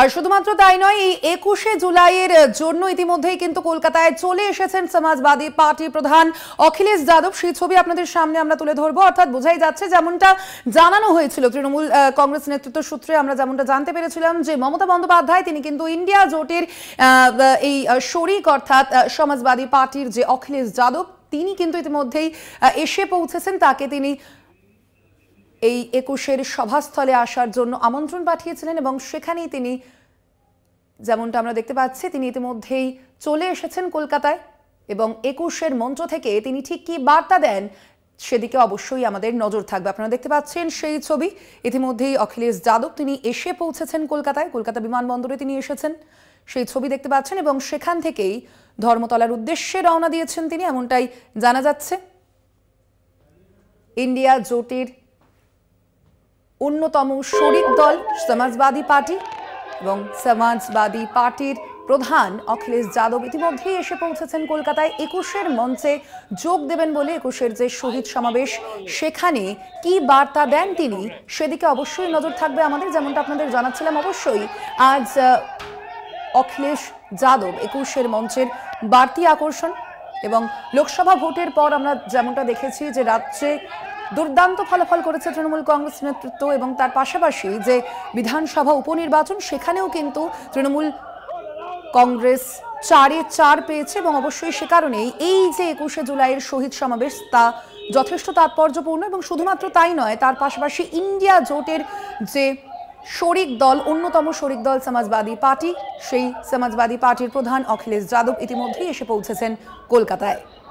আর শুধুমাত্র তাই নয় এই একুশে জুলাইয়ের জন্য ইতিমধ্যেই কিন্তু কলকাতায় চলে এসেছেন সমাজবাদী পার্টি প্রধান অখিলেশ যাদব সেই ছবি আপনাদের সামনে আমরা তুলে ধরবো অর্থাৎ বোঝাই যাচ্ছে যেমনটা জানানো হয়েছিল তৃণমূল কংগ্রেস নেতৃত্ব সূত্রে আমরা যেমনটা জানতে পেরেছিলাম যে মমতা বন্দ্যোপাধ্যায় তিনি কিন্তু ইন্ডিয়া জোটের এই শরিক অর্থাৎ সমাজবাদী পার্টির যে অখিলেশ যাদব তিনি কিন্তু ইতিমধ্যেই এসে পৌঁছেছেন তাকে তিনি এই একুশের সভাস্থলে আসার জন্য আমন্ত্রণ পাঠিয়েছিলেন এবং সেখানেই তিনি যেমনটা আমরা দেখতে পাচ্ছি তিনি ইতিমধ্যেই চলে এসেছেন কলকাতায় এবং একুশের মঞ্চ থেকে তিনি ঠিক কি বার্তা দেন সেদিকে অবশ্যই আমাদের নজর থাকবে আপনারা দেখতে পাচ্ছেন সেই ছবি ইতিমধ্যেই অখিলেশ যাদব তিনি এসে পৌঁছেছেন কলকাতায় কলকাতা বিমানবন্দরে তিনি এসেছেন সেই ছবি দেখতে পাচ্ছেন এবং সেখান থেকেই ধর্মতলার উদ্দেশ্যে রওনা দিয়েছেন তিনি এমনটাই জানা যাচ্ছে ইন্ডিয়া জোটের অন্যতম শরিক দল সমাজবাদী পার্টি এবং সমাজবাদী পার্টির প্রধান অখিলেশ যাদব ইতিমধ্যেই এসে পৌঁছেছেন কলকাতায় একুশের মঞ্চে যোগ দেবেন বলে একুশের যে শহীদ সমাবেশ সেখানে কি বার্তা দেন তিনি সেদিকে অবশ্যই নজর থাকবে আমাদের যেমনটা আপনাদের জানাচ্ছিলাম অবশ্যই আজ অখিলেশ যাদব একুশের মঞ্চের বাড়তি আকর্ষণ এবং লোকসভা ভোটের পর আমরা যেমনটা দেখেছি যে রাজ্যে দুর্দান্ত ফলাফল করেছে তৃণমূল কংগ্রেস নেতৃত্ব এবং তার পাশাপাশি যে বিধানসভা উপনির্বাচন সেখানেও কিন্তু তৃণমূল কংগ্রেস চারে চার পেয়েছে এবং অবশ্যই সে কারণেই এই যে একুশে জুলাইয়ের শহীদ সমাবেশ তা যথেষ্ট তাৎপর্যপূর্ণ এবং শুধুমাত্র তাই নয় তার পাশাপাশি ইন্ডিয়া জোটের যে শরিক দল অন্যতম শরিক দল সমাজবাদী পার্টি সেই সমাজবাদী পার্টির প্রধান অখিলেশ যাদব ইতিমধ্যেই এসে পৌঁছেছেন কলকাতায়